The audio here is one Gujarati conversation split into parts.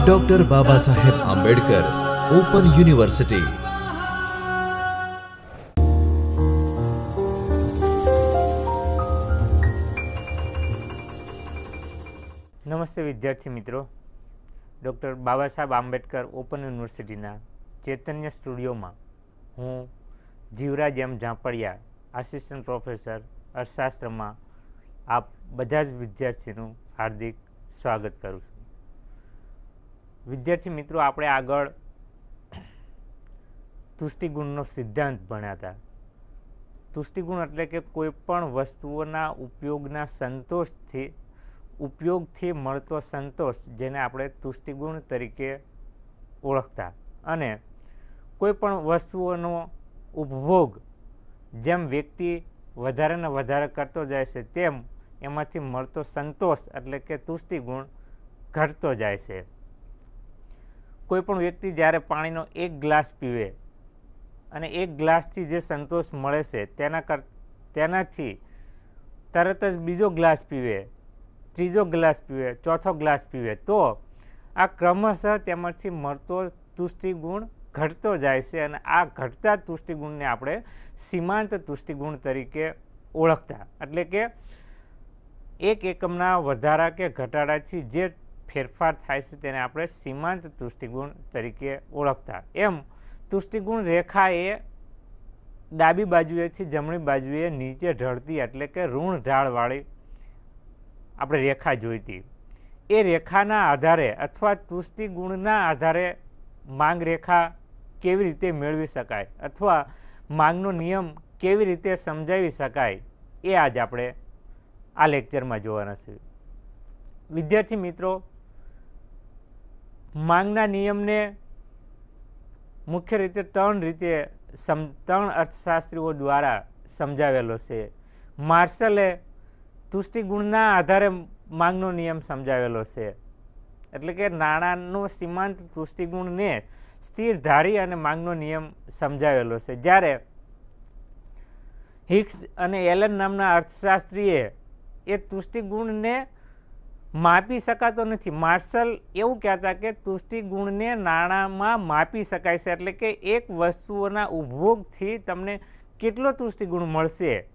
ડોક્ટર બાબા સાહેબ આંબેડકર ઓપન યુનિવર્સિટી નમસ્તે વિદ્યાર્થી મિત્રો ડૉક્ટર બાબા સાહેબ આંબેડકર ઓપન યુનિવર્સિટીના ચૈતન્ય સ્ટુડિયોમાં હું Jivraj M Jhampadiya assistant professor અર્થશાસ્ત્રમાં આપ બધા જ વિદ્યાર્થીનું હાર્દિક સ્વાગત કરું છું વિદ્યાર્થી મિત્રો આપણે આગળ તુષ્ટિગુણનો સિદ્ધાંત ભણ્યા હતા તુષ્ટિગુણ એટલે કે કોઈપણ વસ્તુઓના ઉપયોગના સંતોષથી ઉપયોગથી મળતો સંતોષ જેને આપણે તુષ્ટિગુણ તરીકે ઓળખતા અને કોઈપણ વસ્તુઓનો ઉપભોગ જેમ વ્યક્તિ વધારે ને વધારે કરતો જાય છે તેમ એમાંથી મળતો સંતોષ એટલે કે તુષ્ટિગુણ ઘટતો જાય છે કોઈપણ વ્યક્તિ જ્યારે પાણીનો એક ગ્લાસ પીવે અને એક ગ્લાસથી જે સંતોષ મળે છે તેના કર તેનાથી તરત જ બીજો ગ્લાસ પીવે ત્રીજો ગ્લાસ પીવે ચોથો ગ્લાસ પીવે તો આ ક્રમશઃ તેમાંથી મળતો તુષ્ટિગુણ ઘટતો જાય છે અને આ ઘટતા તુષ્ટિગુણને આપણે સીમાંત તુષ્ટિગુણ તરીકે ઓળખતા એટલે કે એક એકમના વધારા કે ઘટાડાથી જે ફેરફાર થાય છે તેને આપણે સીમાંત તુષ્ટિગુણ તરીકે ઓળખતા એમ તુષ્ટિગુણ રેખા એ ડાબી બાજુએથી જમણી બાજુએ નીચે ઢળતી એટલે કે ઋણ ઢાળવાળી આપણે રેખા જોઈતી એ રેખાના આધારે અથવા તુષ્ટિગુણના આધારે માંગ રેખા કેવી રીતે મેળવી શકાય અથવા માંગનો નિયમ કેવી રીતે સમજાવી શકાય એ આજ આપણે આ લેક્ચરમાં જોવાના છીએ વિદ્યાર્થી મિત્રો માંગના નિયમને મુખ્ય રીતે ત્રણ રીતે સમ ત્રણ અર્થશાસ્ત્રીઓ દ્વારા સમજાવેલો છે માર્શલે તુષ્ટિગુણના આધારે માંગનો નિયમ સમજાવેલો છે એટલે કે નાણાંનો સીમાંત તુષ્ટિગુણને સ્થિર ધારી અને માંગનો નિયમ સમજાવેલો છે જ્યારે હિક્સ અને એલન નામના અર્થશાસ્ત્રીએ એ તુષ્ટિગુણને માપી શકાતો નથી માર્શલ એવું કહેતા કે તુષ્ટિગુણને નાણાંમાં માપી શકાય છે એટલે કે એક વસ્તુઓના ઉપભોગથી તમને કેટલો તુષ્ટિગુણ મળશે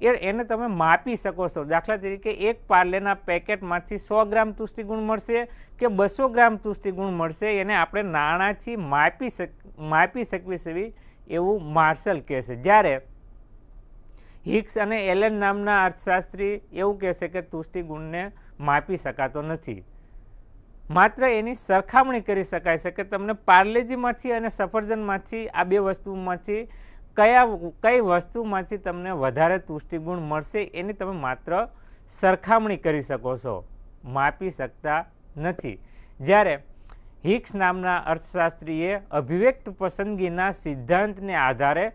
એ એને તમે માપી શકો છો દાખલા તરીકે એક પાર્લેના પેકેટમાંથી સો ગ્રામ તુષ્ટિગુણ મળશે કે બસો ગ્રામ તુષ્ટિગુણ મળશે એને આપણે નાણાંથી માપી શક માપી શકવી શકવી એવું માર્શલ કહે છે જ્યારે હિક્સ અને એલન નામના અર્થશાસ્ત્રી એવું કહેશે કે તુષ્ટિગુણને માપી શકાતો નથી માત્ર એની સરખામણી કરી શકાય છે કે તમને પાર્લેજીમાંથી અને સફરજનમાંથી આ બે વસ્તુમાંથી કયા કઈ વસ્તુમાંથી તમને વધારે તુષ્ટિગુણ મળશે એની તમે માત્ર સરખામણી કરી શકો છો માપી શકતા નથી જ્યારે હિક્સ નામના અર્થશાસ્ત્રીએ અભિવ્યક્ત પસંદગીના સિદ્ધાંતને આધારે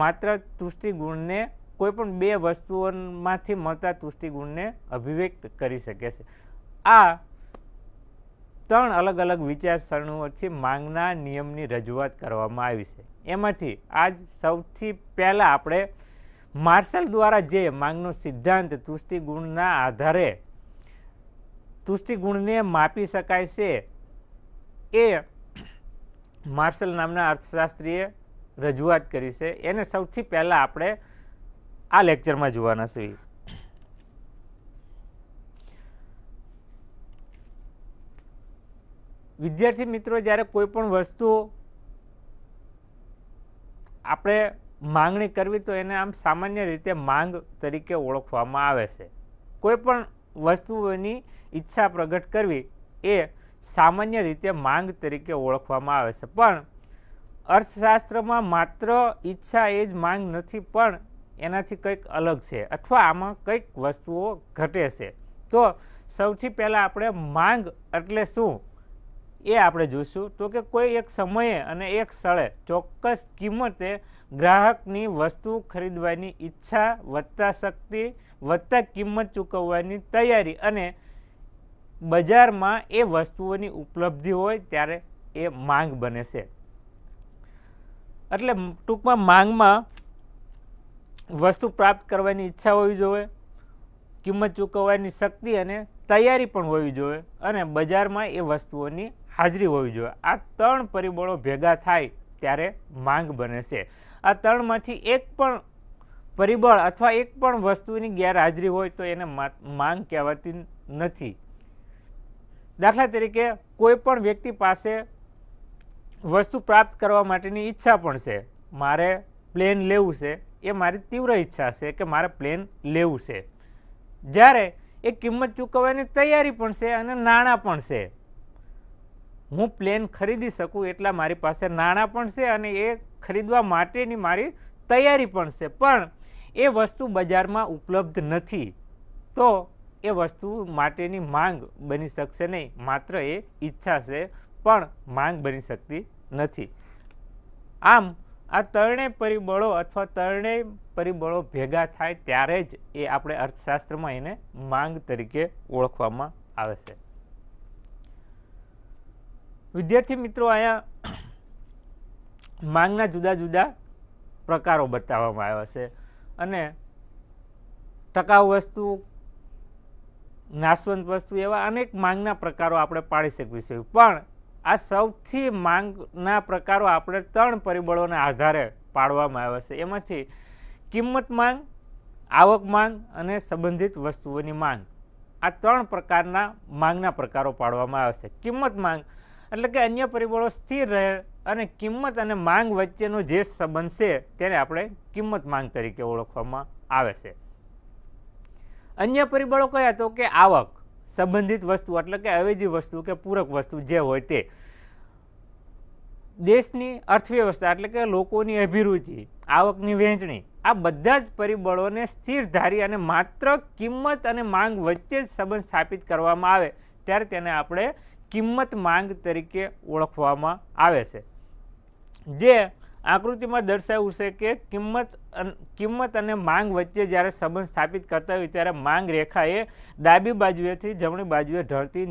માત્ર તુષ્ટિગુણને કોઈપણ બે વસ્તુઓમાંથી મળતા તુષ્ટિગુણને અભિવ્યક્ત કરી શકે છે આ ત્રણ અલગ અલગ વિચારસરણીઓથી માંગના નિયમની રજૂઆત કરવામાં આવી છે એમાંથી આજ સૌથી પહેલાં આપણે માર્શલ દ્વારા જે માંગનો સિદ્ધાંત તુષ્ટિગુણના આધારે તુષ્ટિગુણને માપી શકાય છે એ માર્શલ નામના અર્થશાસ્ત્રીએ રજૂઆત કરી છે એને સૌથી પહેલાં આપણે આ લેક્ચરમાં જોવાના છે વિદ્યાર્થી મિત્રો જ્યારે કોઈપણ વસ્તુ આપણે માંગણી કરવી તો એને આમ સામાન્ય રીતે માંગ તરીકે ઓળખવામાં આવે છે કોઈ પણ વસ્તુઓની ઈચ્છા પ્રગટ કરવી એ સામાન્ય રીતે માંગ તરીકે ઓળખવામાં આવે છે પણ અર્થશાસ્ત્રમાં માત્ર ઈચ્છા એ જ માંગ નથી પણ એનાથી કંઈક અલગ છે અથવા આમાં કંઈક વસ્તુઓ ઘટે છે તો સૌથી પહેલાં આપણે માંગ એટલે શું એ આપણે જોઈશું તો કે કોઈ એક સમયે અને એક સ્થળે ચોક્કસ કિંમતે ગ્રાહકની વસ્તુ ખરીદવાની ઈચ્છા વધતા શક્તિ વધતા કિંમત ચૂકવવાની તૈયારી અને બજારમાં એ વસ્તુઓની ઉપલબ્ધિ હોય ત્યારે એ માંગ બને છે એટલે ટૂંકમાં માંગમાં વસ્તુ પ્રાપ્ત કરવાની ઈચ્છા હોવી જોઈએ કિંમત ચૂકવવાની શક્તિ અને તૈયારી પણ હોવી જોઈએ અને બજારમાં એ વસ્તુઓની હાજરી હોવી જોઈએ આ ત્રણ પરિબળો ભેગા થાય ત્યારે માંગ બને છે આ ત્રણમાંથી એક પણ પરિબળ અથવા એક પણ વસ્તુની ગેરહાજરી હોય તો એને માંગ કહેવાતી નથી દાખલા તરીકે કોઈ પણ વ્યક્તિ પાસે વસ્તુ પ્રાપ્ત કરવા માટેની ઈચ્છા પણ છે મારે પ્લેન લેવું છે એ મારી તીવ્ર ઈચ્છા છે કે મારે પ્લેન લેવું છે જ્યારે એ કિંમત ચૂકવવાની તૈયારી પણ છે અને નાણાં પણ છે હું પ્લેન ખરીદી શકું એટલા મારી પાસે નાણાં પણ છે અને એ ખરીદવા માટેની મારી તૈયારી પણ છે પણ એ વસ્તુ બજારમાં ઉપલબ્ધ નથી તો એ વસ્તુ માટેની માંગ બની શકશે નહીં માત્ર એ ઈચ્છા છે પણ માંગ બની શકતી નથી આમ આ ત્રણેય પરિબળો અથવા ત્રણેય પરિબળો ભેગા થાય ત્યારે જ એ આપણે અર્થશાસ્ત્રમાં એને માંગ તરીકે ઓળખવામાં આવે છે વિદ્યાર્થી મિત્રો અહીંયા માંગના જુદા જુદા પ્રકારો બતાવવામાં આવ્યા છે અને ટકાઉ વસ્તુ નાશવંત વસ્તુ એવા અનેક માંગના પ્રકારો આપણે પાડી શકીશું પણ આ સૌથી માંગના પ્રકારો આપણે ત્રણ પરિબળોના આધારે પાડવામાં આવે છે એમાંથી કિંમત માંગ આવક માંગ અને સંબંધિત વસ્તુઓની માંગ આ ત્રણ પ્રકારના માંગના પ્રકારો પાડવામાં આવે છે કિંમત માંગ એટલે કે અન્ય પરિબળો સ્થિર રહે અને કિંમત અને માંગ વચ્ચેનો જે સંબંધ છે તેને આપણે કિંમત માંગ તરીકે ઓળખવામાં આવે છે અન્ય પરિબળો કયા તો કે આવક સંબંધિત વસ્તુ એટલે કે અવેજી વસ્તુ કે પૂરક વસ્તુ જે હોય તે દેશની અર્થવ્યવસ્થા એટલે કે લોકોની અભિરુચિ આવકની વહેંચણી આ બધા જ પરિબળોને સ્થિર ધારી અને માત્ર કિંમત અને માંગ વચ્ચે જ સંબંધ સ્થાપિત કરવામાં આવે ત્યારે તેને આપણે કિંમત માંગ તરીકે ઓળખવામાં આવે છે જે આકૃતિમાં દર્શાવ્યું છે કે કિંમત કિંમત અને માંગ વચ્ચે જ્યારે સંબંધ સ્થાપિત કરતા હોય ત્યારે માંગ રેખા એ ડાબી બાજુએથી જમણી બાજુએ ઢળતી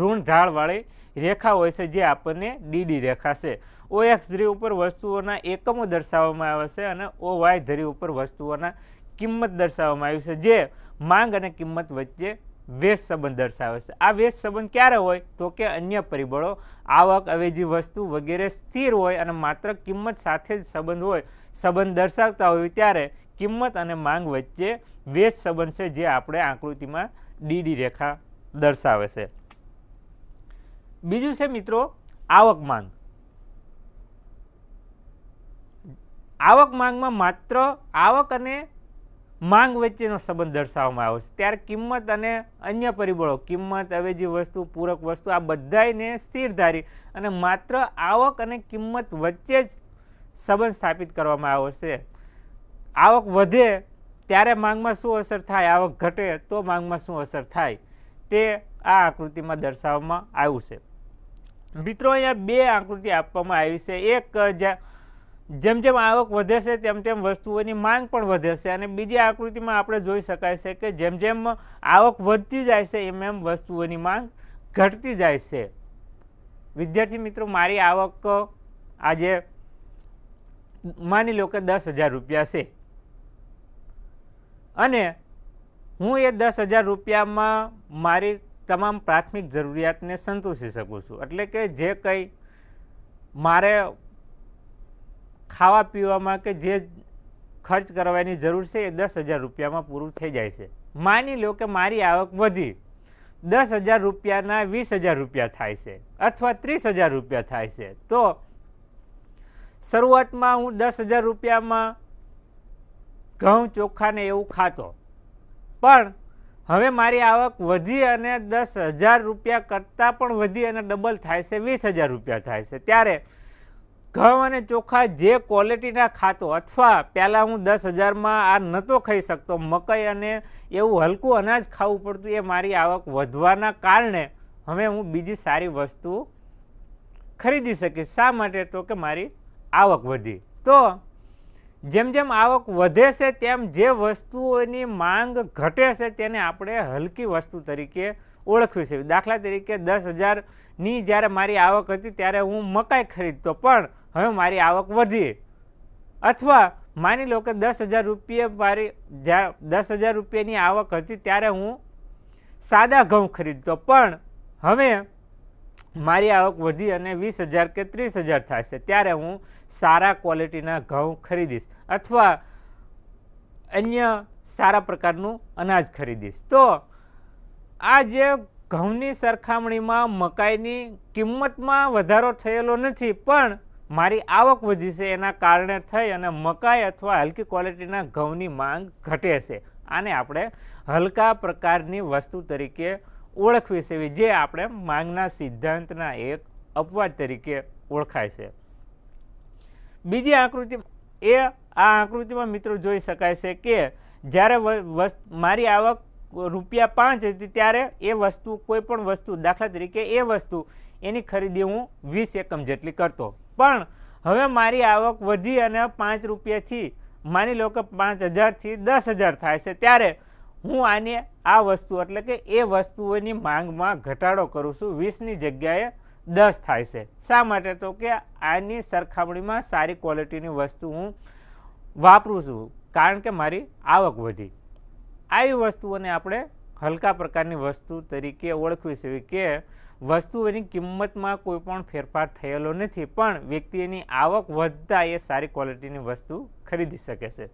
ઋણ ઢાળવાળી રેખા હોય છે જે આપણને ડીડી રેખા છે ઓ એક્સ ધરી ઉપર વસ્તુઓના એકમો દર્શાવવામાં આવે છે અને ઓ વાય ધરી ઉપર વસ્તુઓના કિંમત દર્શાવવામાં આવી છે જે માંગ અને કિંમત વચ્ચે વેશ સંબંધ દર્શાવે છે આ વેશ સંબંધ ક્યારે હોય તો કે અન્ય પરિબળો આવક અવેજી વસ્તુ વગેરે સ્થિર હોય અને માત્ર કિંમત સાથે જ સંબંધ હોય સંબંધ દર્શાવતા હોય ત્યારે કિંમત અને માંગ વચ્ચે વેશ સંબંધ છે જે આપણે આકૃતિમાં ડીડી રેખા દર્શાવે છે બીજું છે મિત્રો આવક માંગ આવક માંગમાં માત્ર આવક અને માંગ વચ્ચેનો સંબંધ દર્શાવવામાં આવ્યો છે ત્યારે કિંમત અને અન્ય પરિબળો કિંમત અવેજી વસ્તુ પૂરક વસ્તુ આ બધાને સ્થિર ધારી અને માત્ર આવક અને કિંમત વચ્ચે જ સંબંધ સ્થાપિત કરવામાં આવ્યો છે આવક વધે ત્યારે માંગમાં શું અસર થાય આવક ઘટે તો માંગમાં શું અસર થાય તે આ આકૃતિમાં દર્શાવવામાં આવ્યું છે મિત્રો અહીંયા બે આકૃતિ આપવામાં આવી છે એક જ્યાં જેમ જેમ આવક વધે છે તેમ તેમ વસ્તુઓની માંગ પણ વધે છે અને બીજી આકૃતિમાં આપણે જોઈ શકાય છે કે જેમ જેમ આવક વધતી જાય છે એમ એમ વસ્તુઓની માંગ ઘટતી જાય છે વિદ્યાર્થી મિત્રો મારી આવક આજે માની લો કે દસ હજાર રૂપિયા છે અને હું એ દસ હજાર રૂપિયામાં મારી તમામ પ્રાથમિક જરૂરિયાતને સંતોષી શકું છું એટલે કે જે કંઈ મારે ખાવા પીવામાં કે જે ખર્ચ કરવાની જરૂર છે એ દસ હજાર રૂપિયામાં પૂરું થઈ જાય છે માની લો કે મારી આવક વધી દસ હજાર રૂપિયાના વીસ હજાર રૂપિયા થાય છે અથવા ત્રીસ હજાર રૂપિયા થાય છે તો શરૂઆતમાં હું દસ હજાર રૂપિયામાં ઘઉં ચોખાને એવું ખાતો પણ હવે મારી આવક વધી અને દસ હજાર રૂપિયા કરતાં પણ વધી અને ડબલ થાય છે વીસ હજાર રૂપિયા થાય છે ત્યારે ઘઉં અને ચોખા જે ક્વોલિટીના ખાતો અથવા પહેલાં હું દસ હજારમાં આ નહોતો ખાઈ શકતો મકાઈ અને એવું હલકું અનાજ ખાવું પડતું એ મારી આવક વધવાના કારણે હવે હું બીજી સારી વસ્તુ ખરીદી શકીશ શા માટે તો કે મારી આવક વધી તો જેમ જેમ આવક વધે છે તેમ જે વસ્તુઓની માંગ ઘટે છે તેને આપણે હલકી વસ્તુ તરીકે ઓળખવી છે દાખલા તરીકે દસ હજારની જ્યારે મારી આવક હતી ત્યારે હું મકાઈ ખરીદતો પણ હવે મારી આવક વધી અથવા માની લો કે દસ હજાર રૂપિયા મારી જ્યાં દસ હજાર રૂપિયાની આવક હતી ત્યારે હું સાદા ઘઉં ખરીદતો પણ હવે મારી આવક વધી અને વીસ હજાર કે ત્રીસ હજાર થશે ત્યારે હું સારા ક્વોલિટીના ઘઉં ખરીદીશ અથવા અન્ય સારા પ્રકારનું અનાજ ખરીદીશ તો આ જે ઘઉંની સરખામણીમાં મકાઈની કિંમતમાં વધારો થયેલો નથી પણ મારી આવક વધી છે એના કારણે થઈ અને મકાઈ અથવા હલકી ક્વોલિટીના ઘઉંની માંગ ઘટે છે આને આપણે હલકા પ્રકારની વસ્તુ તરીકે ઓળખવી છે જે આપણે માંગના સિદ્ધાંતના એક અપવાદ તરીકે ઓળખાય છે બીજી આકૃતિ એ આ આકૃતિમાં મિત્રો જોઈ શકાય છે કે જ્યારે મારી આવક રૂપિયા પાંચ હતી ત્યારે એ વસ્તુ કોઈ પણ વસ્તુ દાખલા તરીકે એ વસ્તુ એની ખરીદી હું વીસ એકમ જેટલી કરતો પણ હવે મારી આવક વધી અને પાંચ રૂપિયાથી માની લો કે પાંચ હજારથી દસ હજાર થાય છે ત્યારે હું આની આ વસ્તુ એટલે કે એ વસ્તુઓની માંગમાં ઘટાડો કરું છું વીસની જગ્યાએ દસ થાય છે શા માટે તો કે આની સરખામણીમાં સારી ક્વોલિટીની વસ્તુ હું વાપરું છું કારણ કે મારી આવક વધી આવી વસ્તુઓને આપણે હલકા પ્રકારની વસ્તુ તરીકે ઓળખવી છે કે વસ્તુઓની કિંમતમાં કોઈ પણ ફેરફાર થયેલો નથી પણ વ્યક્તિ એની આવક વધતા એ સારી ક્વોલિટીની વસ્તુ ખરીદી શકે છે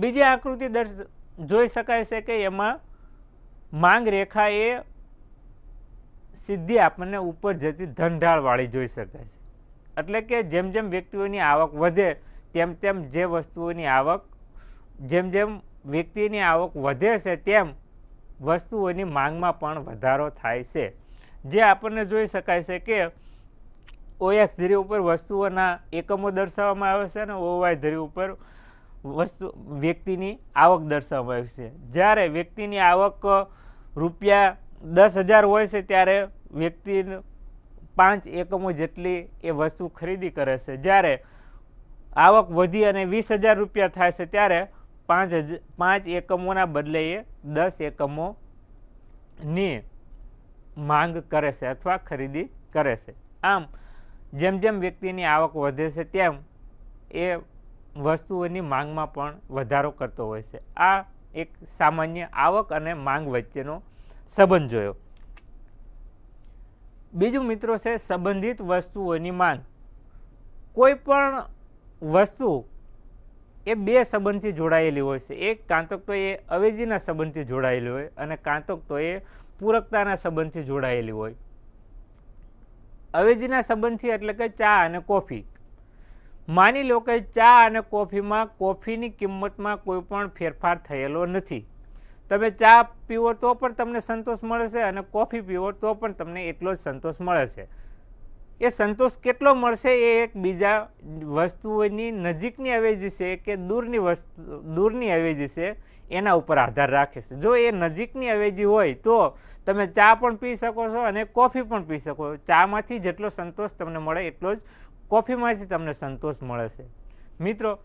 બીજી આકૃતિ દર્શ જોઈ શકાય છે કે એમાં માંગ રેખા એ સીધી આપણને ઉપર જતી ધનઢાળવાળી જોઈ શકાય છે એટલે કે જેમ જેમ વ્યક્તિઓની આવક વધે તેમ તેમ જે વસ્તુઓની આવક જેમ જેમ વ્યક્તિની આવક વધે છે તેમ વસ્તુઓની માંગમાં પણ વધારો થાય છે જે આપણને જોઈ શકાય છે કે ઓએક્સ ધરી ઉપર વસ્તુઓના એકમો દર્શાવવામાં આવે છે અને ઓવાય ધરી ઉપર વસ્તુ વ્યક્તિની આવક દર્શાવવામાં આવે છે જ્યારે વ્યક્તિની આવક રૂપિયા દસ હજાર હોય છે ત્યારે વ્યક્તિ પાંચ એકમો જેટલી એ વસ્તુ ખરીદી કરે છે જ્યારે આવક વધી અને વીસ હજાર રૂપિયા થાય છે ત્યારે પાંચ હજ પાંચ એકમોના બદલે એ દસ એકમોની માંગ કરે છે અથવા ખરીદી કરે છે આમ જેમ જેમ વ્યક્તિની આવક વધે છે તેમ એ વસ્તુઓની માંગમાં પણ વધારો કરતો હોય છે આ એક સામાન્ય આવક અને માંગ વચ્ચેનો સંબંધ જોયો બીજું મિત્રો છે સંબંધિત વસ્તુઓની માંગ કોઈ પણ વસ્તુ એ બે સંબંધથી જોડાયેલી હોય છે એક કાંતક તો એ અવેજીના સંબંધથી જોડાયેલી હોય અને કાંતક તો એ પૂરકતાના સંબંધથી જોડાયેલી હોય અવેજીના સંબંધથી એટલે કે ચા અને કોફી માની લો કે ચા અને કોફીમાં કોફીની કિંમતમાં કોઈ પણ ફેરફાર થયેલો નથી તમે ચા પીવો તો પણ તમને સંતોષ મળે છે અને કોફી પીવો તો પણ તમને એટલો જ સંતોષ મળે છે એ સંતોષ કેટલો મળશે એ એક બીજા વસ્તુઓની નજીકની અવેજી છે કે દૂરની વસ્તુ દૂરની અવેજી છે એના ઉપર આધાર રાખે છે જો એ નજીકની અવેજી હોય તો તમે ચા પણ પી શકો છો અને કોફી પણ પી શકો છો ચામાંથી જેટલો સંતોષ તમને મળે એટલો જ કોફીમાંથી તમને સંતોષ મળે છે મિત્રો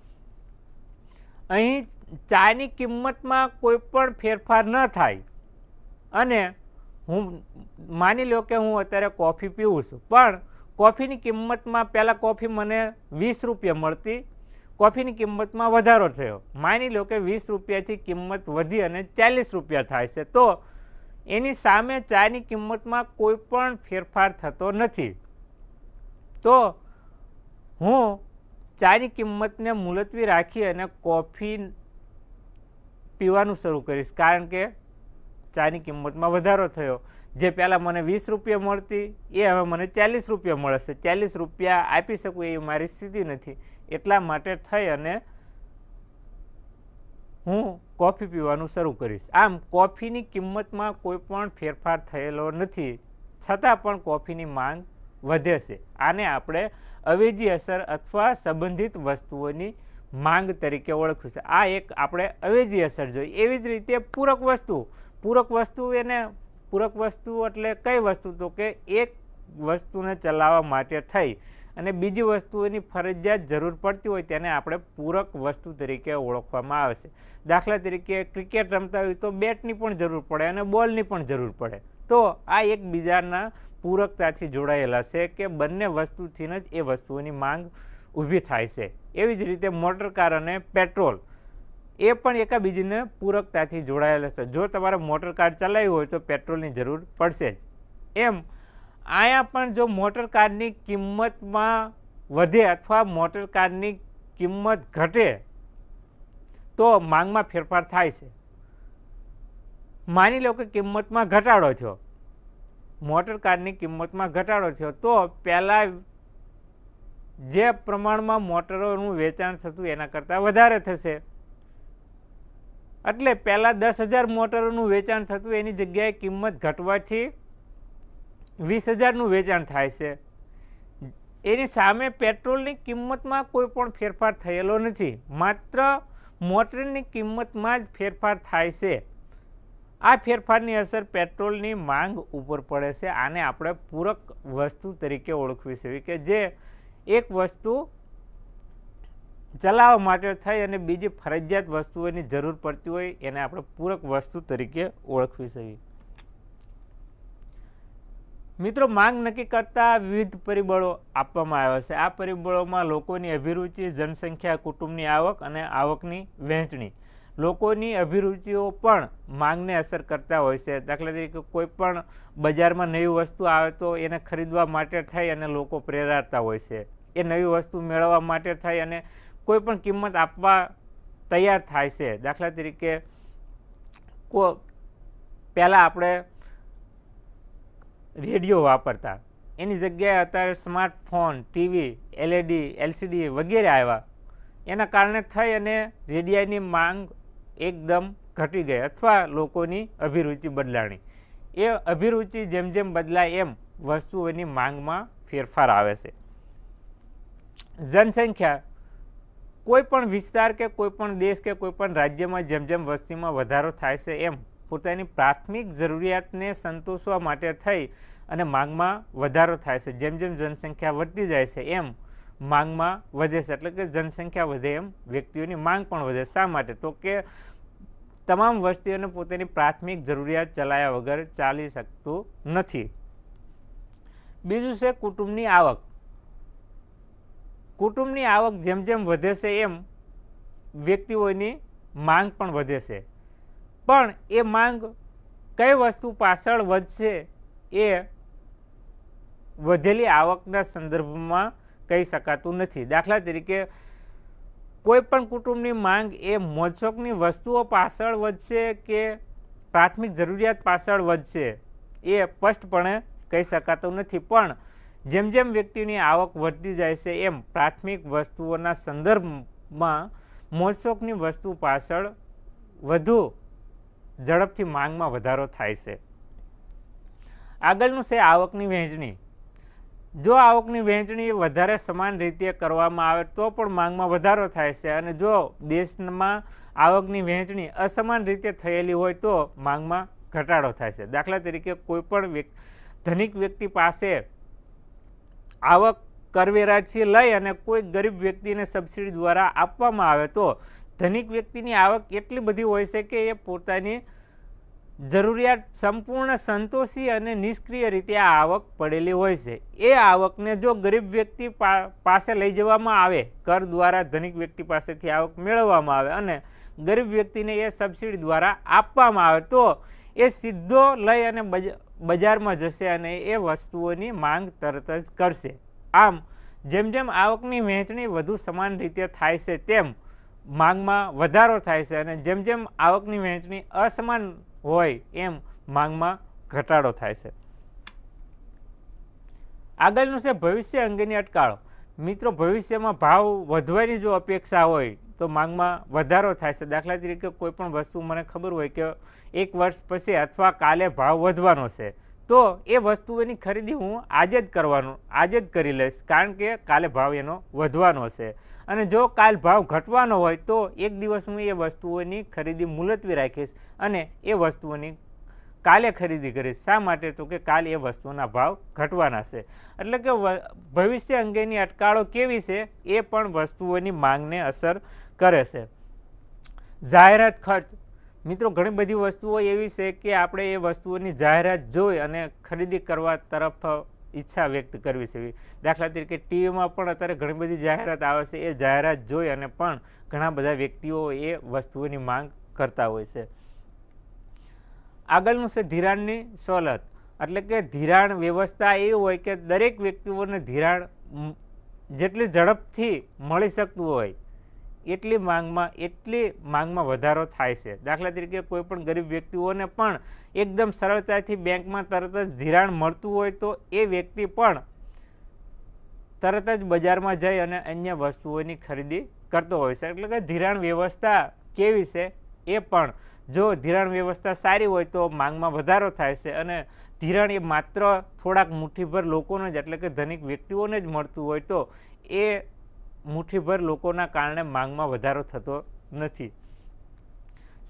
અહીં ચાની કિંમતમાં કોઈ પણ ફેરફાર ન થાય અને હું માની લો કે હું અત્યારે કોફી પીવું છું પણ કોફીની કિંમતમાં પહેલાં કોફી મને વીસ રૂપિયા મળતી કોફીની કિંમતમાં વધારો થયો માની લો કે વીસ રૂપિયાથી કિંમત વધી અને ચાલીસ રૂપિયા થાય છે તો એની સામે ચાની કિંમતમાં કોઈ પણ ફેરફાર થતો નથી તો હું ચાની કિંમતને મુલતવી રાખી અને કોફી પીવાનું શરૂ કરીશ કારણ કે ચાની કિંમતમાં વધારો થયો જે પહેલાં મને વીસ રૂપિયા મળતી એ હવે મને ચાલીસ રૂપિયા મળશે ચાલીસ રૂપિયા આપી શકું એ મારી સ્થિતિ નથી એટલા માટે થઈ અને હું કોફી પીવાનું શરૂ કરીશ આમ કોફીની કિંમતમાં કોઈ પણ ફેરફાર થયેલો નથી છતાં પણ કોફીની માંગ વધે છે આને આપણે અવેજી અસર અથવા સંબંધિત વસ્તુઓની માંગ તરીકે ઓળખીશું આ એક આપણે અવેજી અસર જોઈએ એવી જ રીતે પૂરક વસ્તુ પૂરક વસ્તુ એને પૂરક વસ્તુ એટલે કઈ વસ્તુ તો કે એક વસ્તુને ચલાવવા માટે થઈ અને બીજી વસ્તુ એની ફરજિયાત જરૂર પડતી હોય તેને આપણે પૂરક વસ્તુ તરીકે ઓળખવામાં આવે છે દાખલા તરીકે ક્રિકેટ રમતા હોય તો બેટની પણ જરૂર પડે અને બોલની પણ જરૂર પડે તો આ એકબીજાના પૂરકતાથી જોડાયેલા છે કે બંને વસ્તુથી જ એ વસ્તુઓની માંગ ઊભી થાય છે એવી જ રીતે મોટર કાર અને પેટ્રોલ એ પણ એકાબીજીને પૂરકતાથી જોડાયેલા છે જો તમારે મોટર કાર ચલાવી હોય તો પેટ્રોલની જરૂર પડશે જ એમ અહીંયા પણ જો મોટર કારની કિંમતમાં વધે અથવા મોટર કારની કિંમત ઘટે તો માંગમાં ફેરફાર થાય છે માની લો કે કિંમતમાં ઘટાડો થયો મોટર કારની કિંમતમાં ઘટાડો થયો તો પહેલાં જે પ્રમાણમાં મોટરોનું વેચાણ થતું એના કરતાં વધારે થશે એટલે પહેલાં દસ હજાર મોટરોનું વેચાણ થતું એની જગ્યાએ કિંમત ઘટવાથી વીસ હજારનું વેચાણ થાય છે એની સામે પેટ્રોલની કિંમતમાં કોઈ પણ ફેરફાર થયેલો નથી માત્ર મોટરની કિંમતમાં જ ફેરફાર થાય છે આ ફેરફારની અસર પેટ્રોલની માંગ ઉપર પડે છે આને આપણે પૂરક વસ્તુ તરીકે ઓળખવી છે કે જે એક વસ્તુ ચલાવવા માટે થાય અને બીજી ફરજિયાત વસ્તુઓની જરૂર પડતી હોય એને આપણે પૂરક વસ્તુ તરીકે ઓળખવી જોઈએ મિત્રો માંગ નક્કી કરતા વિવિધ પરિબળો આપવામાં આવ્યા છે આ પરિબળોમાં લોકોની અભિરુચિ જનસંખ્યા કુટુંબની આવક અને આવકની વહેંચણી લોકોની અભિરુચિઓ પણ માંગને અસર કરતા હોય છે દાખલા તરીકે કોઈ પણ બજારમાં નવી વસ્તુ આવે તો એને ખરીદવા માટે થાય અને લોકો પ્રેરાતા હોય છે એ નવી વસ્તુ મેળવવા માટે થાય અને કોઈ પણ કિંમત આપવા તૈયાર થાય છે દાખલા તરીકે કો પહેલાં આપણે રેડિયો વાપરતા એની જગ્યાએ અત્યારે સ્માર્ટફોન ટીવી એલઈડી એલસીડી વગેરે આવ્યા એના કારણે થઈ અને રેડિયાની માંગ એકદમ ઘટી ગઈ અથવા લોકોની અભિરુચિ બદલાણી એ અભિરુચિ જેમ જેમ બદલાય એમ વસ્તુઓની માંગમાં ફેરફાર આવે છે જનસંખ્યા કોઈપણ વિસ્તાર કે કોઈ પણ દેશ કે કોઈપણ રાજ્યમાં જેમ જેમ વસ્તીમાં વધારો થાય છે એમ પોતાની પ્રાથમિક જરૂરિયાતને સંતોષવા માટે થઈ અને માંગમાં વધારો થાય છે જેમ જેમ જનસંખ્યા વધતી જાય છે એમ માંગમાં વધે છે એટલે કે જનસંખ્યા વધે એમ વ્યક્તિઓની માંગ પણ વધે શા માટે તો કે તમામ વસ્તીઓને પોતાની પ્રાથમિક જરૂરિયાત ચલાયા વગર ચાલી શકતું નથી બીજું છે કુટુંબની આવક કુટુંબની આવક જેમ જેમ વધે છે એમ વ્યક્તિઓની માંગ પણ વધે છે પણ એ માંગ કઈ વસ્તુ પાછળ વધશે એ વધેલી આવકના સંદર્ભમાં કહી શકાતું નથી દાખલા તરીકે કોઈપણ કુટુંબની માંગ એ મોજશોખની વસ્તુઓ પાછળ વધશે કે પ્રાથમિક જરૂરિયાત પાછળ વધશે એ સ્પષ્ટપણે કહી શકાતું નથી પણ જેમ જેમ વ્યક્તિની આવક વધતી જાય છે એમ પ્રાથમિક વસ્તુઓના સંદર્ભમાં મોજશોખની વસ્તુ પાછળ વધુ ઝડપથી માંગમાં વધારો થાય છે આગળનું છે આવકની વહેંચણી જો આવકની વહેંચણી વધારે સમાન રીતે કરવામાં આવે તો પણ માંગમાં વધારો થાય છે અને જો દેશમાં આવકની વહેંચણી અસમાન રીતે થયેલી હોય તો માંગમાં ઘટાડો થાય છે દાખલા તરીકે કોઈપણ ધનિક વ્યક્તિ પાસે આવક કરવેરાથી લઈ અને કોઈ ગરીબ વ્યક્તિને સબસિડી દ્વારા આપવામાં આવે તો ધનિક વ્યક્તિની આવક એટલી બધી હોય છે કે એ પોતાની જરૂરિયાત સંપૂર્ણ સંતોષી અને નિષ્ક્રિય રીતે આ આવક પડેલી હોય છે એ આવકને જો ગરીબ વ્યક્તિ પાસે લઈ જવામાં આવે કર દ્વારા ધનિક વ્યક્તિ પાસેથી આવક મેળવવામાં આવે અને ગરીબ વ્યક્તિને એ સબસિડી દ્વારા આપવામાં આવે તો એ સીધો લઈ અને બજ બજારમાં જશે અને એ વસ્તુઓની માંગ તરત જ કરશે આમ જેમ જેમ આવકની વહેંચણી વધુ સમાન રીતે થાય છે તેમ માંગમાં વધારો થાય છે અને જેમ જેમ આવકની વહેંચણી અસમાન હોય એમ માંગમાં ઘટાડો થાય છે આગળનું છે ભવિષ્ય અંગેની અટકાળો મિત્રો ભવિષ્યમાં ભાવ વધવાની જો અપેક્ષા હોય તો માંગમાં વધારો થાય છે દાખલા તરીકે કોઈપણ વસ્તુ મને ખબર હોય કે એક વર્ષ પછી અથવા કાલે ભાવ વધવાનો છે તો એ વસ્તુઓની ખરીદી હું આજે જ કરવાનું આજે જ કરી લઈશ કારણ કે કાલે ભાવ એનો વધવાનો છે અને જો કાલ ભાવ ઘટવાનો હોય તો એક દિવસ હું એ વસ્તુઓની ખરીદી મુલતવી રાખીશ અને એ વસ્તુઓની કાલે ખરીદી કરીશ શા માટે તો કે કાલે એ વસ્તુના ભાવ ઘટવાના છે એટલે કે ભવિષ્ય અંગેની અટકાળો કેવી છે એ પણ વસ્તુઓની માંગને અસર કરે છે જાહેરાત ખર્ચ મિત્રો ઘણી બધી વસ્તુઓ એવી છે કે આપણે એ વસ્તુઓની જાહેરાત જોઈ અને ખરીદી કરવા તરફ ઈચ્છા વ્યક્ત કરવી છે દાખલા તરીકે ટીવીમાં પણ અત્યારે ઘણી બધી જાહેરાત આવે છે એ જાહેરાત જોઈ અને પણ ઘણા બધા વ્યક્તિઓ એ વસ્તુઓની માંગ કરતા હોય છે આગળનું છે ધિરાણની સવલત એટલે કે ધિરાણ વ્યવસ્થા એ હોય કે દરેક વ્યક્તિઓને ધિરાણ જેટલી ઝડપથી મળી શકતું હોય એટલી માંગમાં એટલી માંગમાં વધારો થાય છે દાખલા તરીકે કોઈપણ ગરીબ વ્યક્તિઓને પણ એકદમ સરળતાથી બેંકમાં તરત જ ધિરાણ મળતું હોય તો એ વ્યક્તિ પણ તરત જ બજારમાં જઈ અને અન્ય વસ્તુઓની ખરીદી કરતો હોય છે એટલે કે ધિરાણ વ્યવસ્થા કેવી છે એ પણ જો ધિરાણ વ્યવસ્થા સારી હોય તો માંગમાં વધારો થાય છે અને ધિરાણ એ માત્ર થોડાક મુઠ્ઠીભર લોકોને જ એટલે કે ધનિક વ્યક્તિઓને જ મળતું હોય તો એ મુઠ્ઠીભર લોકોના કારણે માંગમાં વધારો થતો નથી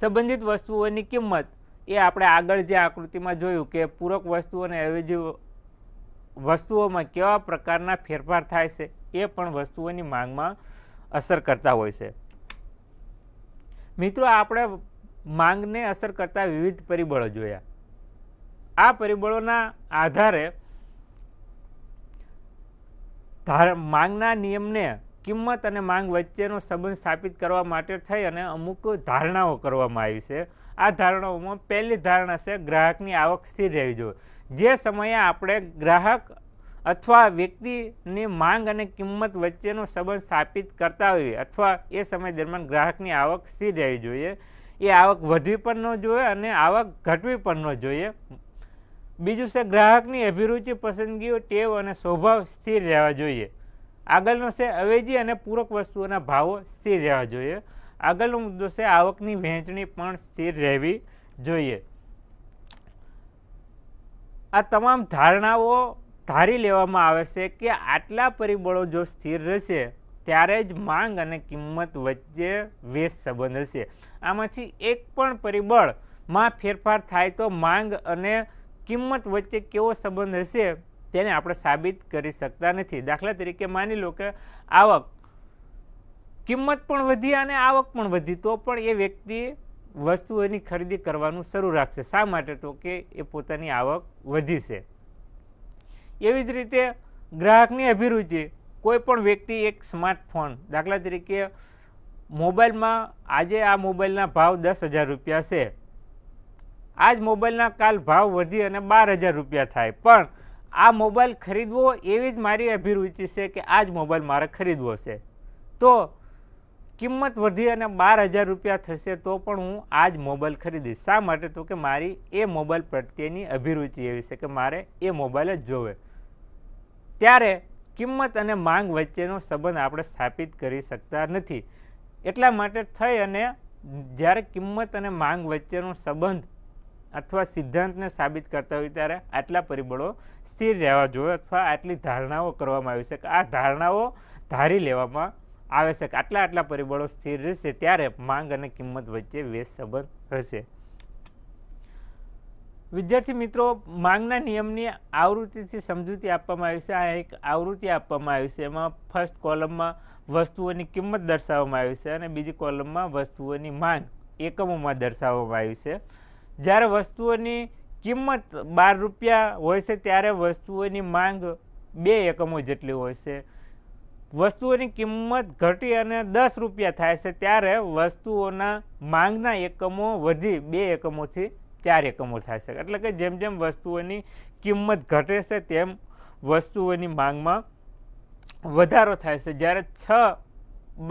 સંબંધિત વસ્તુઓની કિંમત એ આપણે આગળ જે આકૃતિમાં જોયું કે પૂરક વસ્તુઓ અને અવેજી વસ્તુઓમાં કેવા પ્રકારના ફેરફાર થાય છે એ પણ વસ્તુઓની માંગમાં અસર કરતા હોય છે મિત્રો આપણે માંગને અસર કરતા વિવિધ પરિબળો જોયા આ પરિબળોના આધારે માંગના નિયમને કિંમત અને માંગ વચ્ચેનો સંબંધ સ્થાપિત કરવા માટે થઈ અને અમુક ધારણાઓ કરવામાં આવી છે આ ધારણાઓમાં પહેલી ધારણા છે ગ્રાહકની આવક સ્થિર રહેવી જોઈએ જે સમયે આપણે ગ્રાહક અથવા વ્યક્તિની માંગ અને કિંમત વચ્ચેનો સંબંધ સ્થાપિત કરતા હોઈએ અથવા એ સમય દરમિયાન ગ્રાહકની આવક સ્થિર રહેવી જોઈએ એ આવક વધવી પણ ન જોઈએ અને આવક ઘટવી પણ ન જોઈએ બીજું છે ગ્રાહકની અભિરુચિ પસંદગીઓ ટેવ અને સ્વભાવ સ્થિર રહેવા જોઈએ આગળનો છે અવેજી અને પૂરક વસ્તુઓના ભાવો સ્થિર રહેવા જોઈએ આગળનો મુદ્દો છે આવકની વહેંચણી પણ સ્થિર રહેવી જોઈએ આ તમામ ધારણાઓ ધારી લેવામાં આવે છે કે આટલા પરિબળો જો સ્થિર રહેશે ત્યારે જ માંગ અને કિંમત વચ્ચે વેશ સંબંધ હશે આમાંથી એક પણ પરિબળમાં ફેરફાર થાય તો માંગ અને કિંમત વચ્ચે કેવો સંબંધ હશે તેને આપણે સાબિત કરી શકતા નથી દાખલા તરીકે માની લો કે આવક કિંમત પણ વધી અને આવક પણ વધી તો પણ એ વ્યક્તિ વસ્તુઓની ખરીદી કરવાનું શરૂ રાખશે શા માટે તો કે એ પોતાની આવક વધી છે એવી જ રીતે ગ્રાહકની અભિરુચિ કોઈપણ વ્યક્તિ એક સ્માર્ટફોન દાખલા તરીકે મોબાઈલમાં આજે આ મોબાઈલના ભાવ દસ હજાર રૂપિયા છે આ જ મોબાઈલના કાલ ભાવ વધી અને બાર હજાર રૂપિયા થાય પણ આ મોબાઈલ ખરીદવો એવી જ મારી અભિરુચિ છે કે આ જ મોબાઈલ મારે ખરીદવો છે તો કિંમત વધી અને બાર હજાર રૂપિયા થશે તો પણ હું આ જ મોબાઈલ ખરીદીશ શા માટે તો કે મારી એ મોબાઈલ પ્રત્યેની અભિરુચિ એવી છે કે મારે એ મોબાઈલ જ જોવે ત્યારે કિંમત અને માંગ વચ્ચેનો સંબંધ આપણે સ્થાપિત કરી શકતા નથી એટલા માટે થઈ અને જ્યારે કિંમત અને માંગ વચ્ચેનો સંબંધ અથવા સિદ્ધાંતને સાબિત કરતા હોય ત્યારે આટલા પરિબળો સ્થિર રહેવા જોઈએ અથવા આટલી ધારણાઓ કરવામાં આવી છે કે આ ધારણાઓ ધારી લેવામાં આવે છે આટલા આટલા પરિબળો સ્થિર રહેશે ત્યારે માંગ અને કિંમત વચ્ચે વેશ સંબંધ હશે વિદ્યાર્થી મિત્રો માંગના નિયમની આવૃત્તિથી સમજૂતી આપવામાં આવી છે આ એક આવૃત્તિ આપવામાં આવી છે એમાં ફર્સ્ટ કોલમમાં વસ્તુઓની કિંમત દર્શાવવામાં આવી છે અને બીજી કોલમમાં વસ્તુઓની માંગ એકમોમાં દર્શાવવામાં આવી છે જ્યારે વસ્તુઓની કિંમત બાર રૂપિયા હોય છે ત્યારે વસ્તુઓની માંગ બે એકમો જેટલી હોય છે વસ્તુઓની કિંમત ઘટી અને દસ રૂપિયા થાય છે ત્યારે વસ્તુઓના માંગના એકમો વધી બે એકમોથી ત્યારે કમોડ થશે એટલે કે જેમ જેમ વસ્તુઓની કિંમત ઘટે છે તેમ વસ્તુઓની માંગમાં વધારો થાય છે જ્યારે છ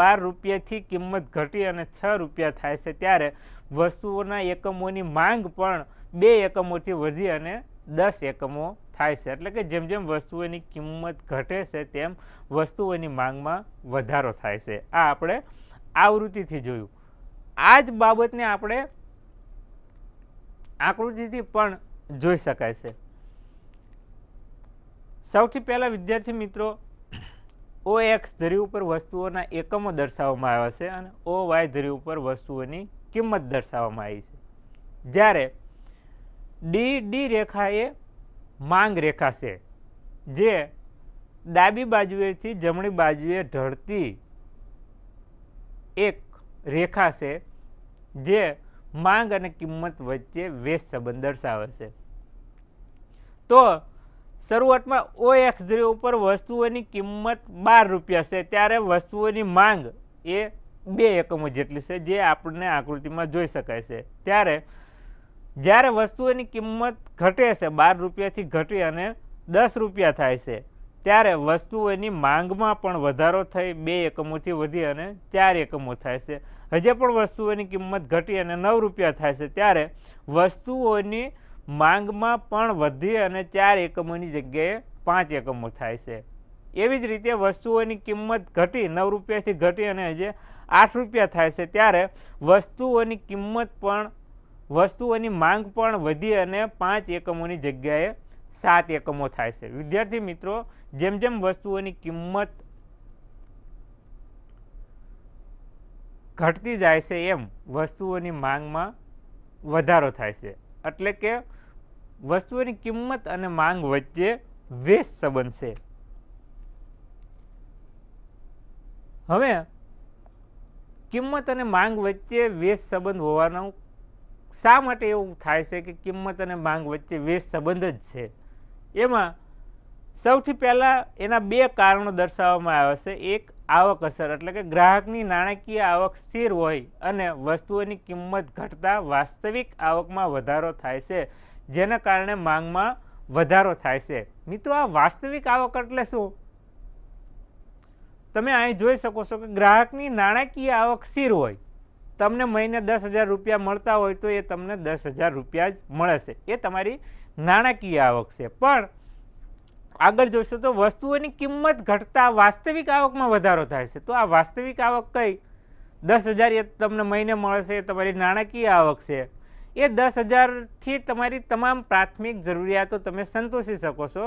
બાર રૂપિયાથી કિંમત ઘટી અને છ રૂપિયા થાય છે ત્યારે વસ્તુઓના એકમોની માંગ પણ બે એકમોથી વધી અને દસ એકમો થાય છે એટલે કે જેમ જેમ વસ્તુઓની કિંમત ઘટે છે તેમ વસ્તુઓની માંગમાં વધારો થાય છે આ આપણે આવૃત્તિથી જોયું આ જ બાબતને આપણે આકૃતિથી પણ જોઈ શકાય છે સૌથી પહેલાં વિદ્યાર્થી મિત્રો ઓ એક્સ ધરી ઉપર વસ્તુઓના એકમો દર્શાવવામાં આવ્યા છે અને ઓ વાય ધરી ઉપર વસ્તુઓની કિંમત દર્શાવવામાં આવી છે જ્યારે ડી ડી રેખા એ માંગ રેખા છે જે ડાબી બાજુએથી જમણી બાજુએ ઢળતી એક રેખા છે જે માંગ અને કિંમત વચ્ચે વેશ સંબંધ દર્શાવે છે તો શરૂઆતમાં ઓ એક્સ ધ્રેય ઉપર વસ્તુઓની કિંમત બાર રૂપિયા છે ત્યારે વસ્તુઓની માંગ એ બે એકમો જેટલી છે જે આપણને આકૃતિમાં જોઈ શકાય છે ત્યારે જ્યારે વસ્તુઓની કિંમત ઘટે છે બાર રૂપિયાથી ઘટી અને દસ રૂપિયા થાય છે ત્યારે વસ્તુઓની માંગમાં પણ વધારો થઈ બે એકમોથી વધી અને ચાર એકમો થાય છે હજે પણ વસ્તુઓની કિંમત ઘટી અને નવ રૂપિયા થાય છે ત્યારે વસ્તુઓની માંગમાં પણ વધી અને ચાર એકમોની જગ્યાએ પાંચ એકમો થાય છે એવી જ રીતે વસ્તુઓની કિંમત ઘટી નવ રૂપિયાથી ઘટી અને હજે આઠ રૂપિયા થાય છે ત્યારે વસ્તુઓની કિંમત પણ વસ્તુઓની માંગ પણ વધી અને પાંચ એકમોની જગ્યાએ સાત એકમો થાય છે વિદ્યાર્થી મિત્રો જેમ જેમ વસ્તુઓની કિંમત ઘટતી જાય છે એમ વસ્તુઓની માંગમાં વધારો થાય છે એટલે કે વસ્તુઓની કિંમત અને માંગ વચ્ચે વેશ સંબંધ છે હવે કિંમત અને માંગ વચ્ચે વેશ સંબંધ હોવાનું શા માટે એવું થાય છે કે કિંમત અને માંગ વચ્ચે વેશ સંબંધ જ છે એમાં સૌથી પહેલાં એના બે કારણો દર્શાવવામાં આવે છે એક આવક અસર એટલે કે ગ્રાહકની નાણાકીય આવક સ્થિર હોય અને વસ્તુઓની કિંમત ઘટતા વાસ્તવિક આવકમાં વધારો થાય છે જેના કારણે માંગમાં વધારો થાય છે મિત્રો આ વાસ્તવિક આવક એટલે શું તમે અહીં જોઈ શકો છો કે ગ્રાહકની નાણાકીય આવક સ્થિર હોય તમને મહિને દસ હજાર રૂપિયા મળતા હોય તો એ તમને દસ હજાર રૂપિયા જ મળે છે એ તમારી નાણાકીય આવક છે પણ આગળ જોશો તો વસ્તુઓની કિંમત ઘટતા વાસ્તવિક આવકમાં વધારો થાય છે તો આ વાસ્તવિક આવક કઈ દસ હજાર એ તમને મહિને મળશે તમારી નાણાકીય આવક છે એ દસ હજારથી તમારી તમામ પ્રાથમિક જરૂરિયાતો તમે સંતોષી શકો છો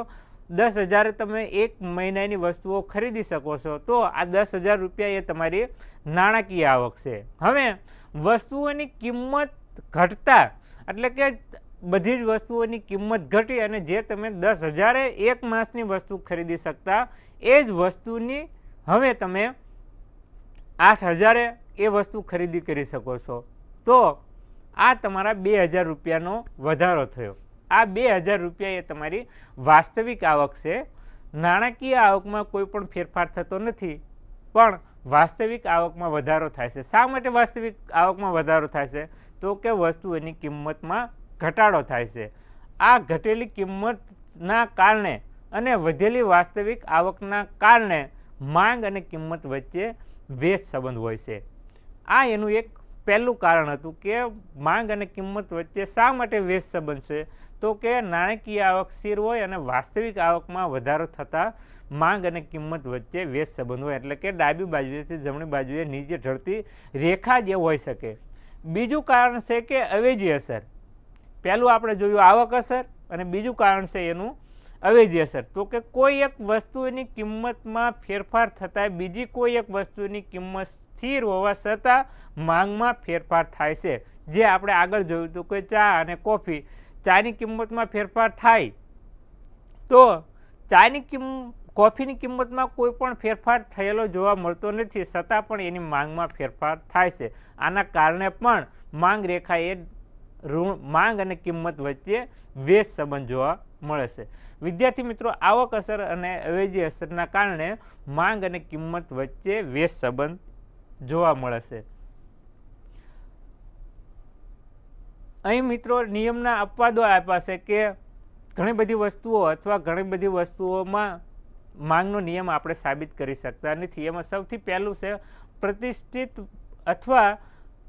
દસ હજાર તમે એક મહિનાની વસ્તુઓ ખરીદી શકો છો તો આ દસ હજાર રૂપિયા એ તમારી નાણાકીય આવક છે હવે વસ્તુઓની કિંમત ઘટતા એટલે કે બધી જ વસ્તુઓની કિંમત ઘટી અને જે તમે દસ હજારે એક માસની વસ્તુ ખરીદી શકતા એ જ વસ્તુની હવે તમે આઠ હજારે એ વસ્તુ ખરીદી કરી શકો છો તો આ તમારા બે હજાર રૂપિયાનો વધારો થયો આ બે હજાર રૂપિયા એ તમારી વાસ્તવિક આવક છે નાણાકીય આવકમાં કોઈ પણ ફેરફાર થતો નથી પણ વાસ્તવિક આવકમાં વધારો થાય છે શા માટે વાસ્તવિક આવકમાં વધારો થાય છે તો કે વસ્તુ એની કિંમતમાં ઘટાડો થાય છે આ ઘટેલી કિંમતના કારણે અને વધેલી વાસ્તવિક આવકના કારણે માંગ અને કિંમત વચ્ચે વેચ સંબંધ હોય છે આ એનું એક પહેલું કારણ હતું કે માંગ અને કિંમત વચ્ચે શા માટે વેચ સંબંધ છે તો કે નાણાકીય આવક સ્થિર હોય અને વાસ્તવિક આવકમાં વધારો થતાં માંગ અને કિંમત વચ્ચે વેચ સંબંધ હોય એટલે કે ડાબી બાજુએથી જમણી બાજુએ નીચે ઢળતી રેખા જે હોઈ શકે બીજું કારણ છે કે અવેજી અસર પહેલું આપણે જોયું આવક અસર અને બીજું કારણ છે એનું અવેજી અસર તો કે કોઈ એક વસ્તુની કિંમતમાં ફેરફાર થતાં બીજી કોઈ એક વસ્તુની કિંમત સ્થિર હોવા છતાં માંગમાં ફેરફાર થાય છે જે આપણે આગળ જોયું હતું કે ચા અને કોફી ચાની કિંમતમાં ફેરફાર થાય તો ચાની કિંમ કોફીની કિંમતમાં કોઈ પણ ફેરફાર થયેલો જોવા મળતો નથી છતાં પણ એની માંગમાં ફેરફાર થાય છે આના કારણે પણ માંગ રેખા એ ઋણ માંગ અને કિંમત વચ્ચે વેશ સંબંધ જોવા મળે છે વિદ્યાર્થી મિત્રો આવક અસર અને અવેજી અસરના કારણે માંગ અને કિંમત વચ્ચે વેશ સંબંધ જોવા મળે છે અહીં મિત્રો નિયમના અપવાદો આપ્યા છે કે ઘણી બધી વસ્તુઓ અથવા ઘણી બધી વસ્તુઓમાં માંગનો નિયમ આપણે સાબિત કરી શકતા નથી એમાં સૌથી પહેલું છે પ્રતિષ્ઠિત અથવા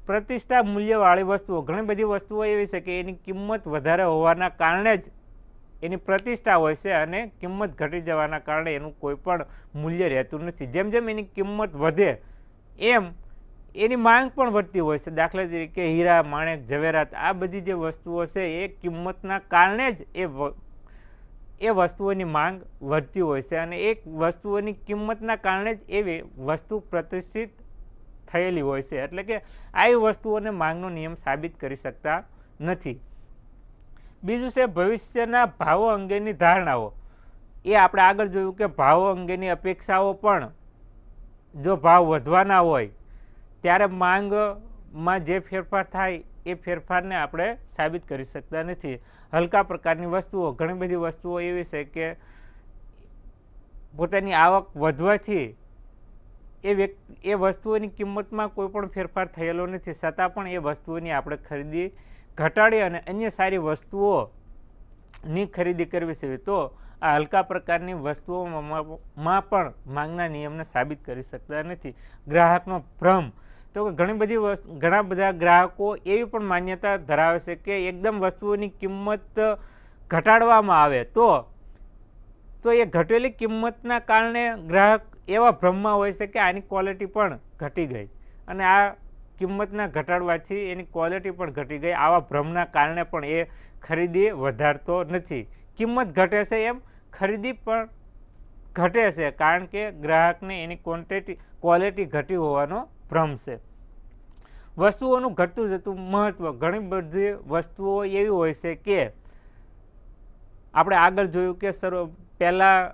પ્રતિષ્ઠા મૂલ્યવાળી વસ્તુઓ ઘણી બધી વસ્તુઓ એવી છે કે એની કિંમત વધારે હોવાના કારણે જ એની પ્રતિષ્ઠા હોય છે અને કિંમત ઘટી જવાના કારણે એનું કોઈ પણ મૂલ્ય રહેતું નથી જેમ જેમ એની કિંમત વધે એમ એની માંગ પણ વધતી હોય છે દાખલા તરીકે હીરા માણેક ઝવેરાત આ બધી જે વસ્તુઓ છે એ કિંમતના કારણે જ એ એ વસ્તુઓની માંગ વધતી હોય છે અને એ વસ્તુઓની કિંમતના કારણે જ એવી વસ્તુ પ્રતિષ્ઠિત થયેલી હોય છે એટલે કે આવી વસ્તુઓને માંગનો નિયમ સાબિત કરી શકતા નથી બીજું છે ભવિષ્યના ભાવો અંગેની ધારણાઓ એ આપણે આગળ જોયું કે ભાવો અંગેની અપેક્ષાઓ પણ જો ભાવ વધવાના હોય ત્યારે માંગમાં જે ફેરફાર થાય એ ફેરફારને આપણે સાબિત કરી શકતા નથી હલકા પ્રકારની વસ્તુઓ ઘણી બધી વસ્તુઓ એવી છે કે પોતાની આવક વધવાથી એ વ્યક્તિ એ વસ્તુઓની કિંમતમાં કોઈ પણ ફેરફાર થયેલો નથી છતાં પણ એ વસ્તુઓની આપણે ખરીદી ઘટાડી અને અન્ય સારી વસ્તુઓની ખરીદી કરવી છે તો આ હલકા પ્રકારની વસ્તુઓમાં પણ માંગના નિયમને સાબિત કરી શકતા નથી ગ્રાહકનો ભ્રમ તો ઘણી બધી વસ્તુ ઘણા બધા ગ્રાહકો એવી પણ માન્યતા ધરાવે છે કે એકદમ વસ્તુઓની કિંમત ઘટાડવામાં આવે તો તો એ ઘટેલી કિંમતના કારણે ગ્રાહક એવા ભ્રમમાં હોય છે કે આની ક્વોલિટી પણ ઘટી ગઈ અને આ કિંમતના ઘટાડવાથી એની ક્વોલિટી પણ ઘટી ગઈ આવા ભ્રમના કારણે પણ એ ખરીદી વધારતો નથી કિંમત ઘટે છે એમ ખરીદી પણ ઘટે છે કારણ કે ગ્રાહકને એની ક્વોન્ટિટી ક્વોલિટી ઘટી હોવાનો ભ્રમ છે વસ્તુઓનું ઘટતું જતું મહત્ત્વ ઘણી બધી વસ્તુઓ એવી હોય છે કે આપણે આગળ જોયું કે સર્વ પહેલાં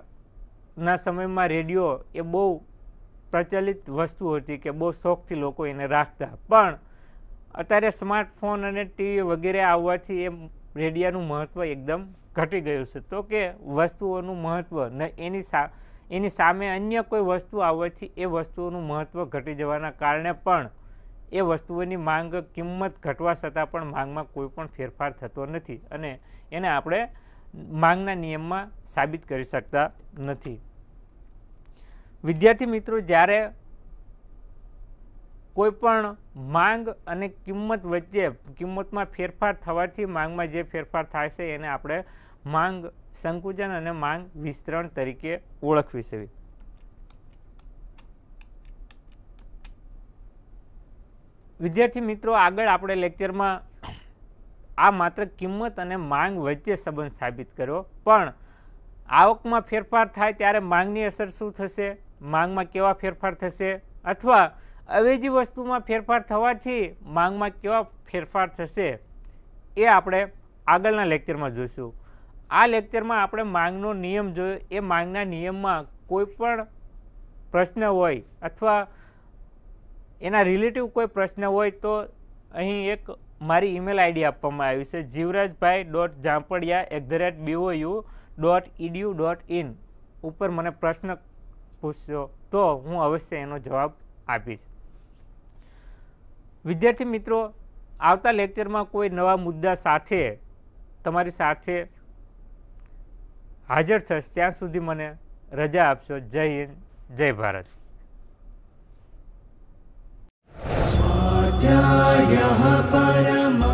ના સમયમાં રેડિયો એ બહુ પ્રચલિત વસ્તુ હતી કે બહુ શોખથી લોકો એને રાખતા પણ અત્યારે સ્માર્ટફોન અને ટીવી વગેરે આવવાથી એ રેડિયાનું મહત્ત્વ એકદમ ઘટી ગયું છે તો કે વસ્તુઓનું મહત્ત્વ ન એની સા એની સામે અન્ય કોઈ વસ્તુ આવવાથી એ વસ્તુઓનું મહત્ત્વ ઘટી જવાના કારણે પણ એ વસ્તુઓની માંગ કિંમત ઘટવા છતાં પણ માંગમાં કોઈ પણ ફેરફાર થતો નથી અને એને આપણે માંગના નિયમમાં સાબિત કરી શકતા નથી વિદ્યાર્થી મિત્રો જ્યારે કોઈપણ માંગ અને કિંમત વચ્ચે કિંમતમાં ફેરફાર થવાથી માંગમાં જે ફેરફાર થાય છે એને આપણે માંગ સંકુચન અને માંગ વિસ્તરણ તરીકે ઓળખવી છે વિદ્યાર્થી મિત્રો આગળ આપણે લેક્ચરમાં આ માત્ર કિંમત અને માંગ વચ્ચે સંબંધ સાબિત કર્યો પણ આવકમાં ફેરફાર થાય ત્યારે માંગની અસર શું થશે માંગમાં કેવા ફેરફાર થશે અથવા અવેજી વસ્તુમાં ફેરફાર થવાથી માંગમાં કેવા ફેરફાર થશે એ આપણે આગળના લેક્ચરમાં જોઈશું આ લેક્ચરમાં આપણે માંગનો નિયમ જોયો એ માંગના નિયમમાં કોઈપણ પ્રશ્ન હોય અથવા એના રિલેટિવ કોઈ પ્રશ્ન હોય તો અહીં એક મારી ઈમેલ આઈડી આપવામાં આવી છે જીવરાજભાઈ dot Jhampadiya at the rate BOU dot EDU dot in e ઉપર મને પ્રશ્ન પૂછશો તો હું અવશ્ય એનો જવાબ આપીશ વિદ્યાર્થી મિત્રો આવતા લેક્ચરમાં કોઈ નવા મુદ્દા સાથે તમારી સાથે હાજર થશે ત્યાં સુધી મને રજા આપશો જય હિન્દ જય ભારત સ્વાધ્યાય પરમ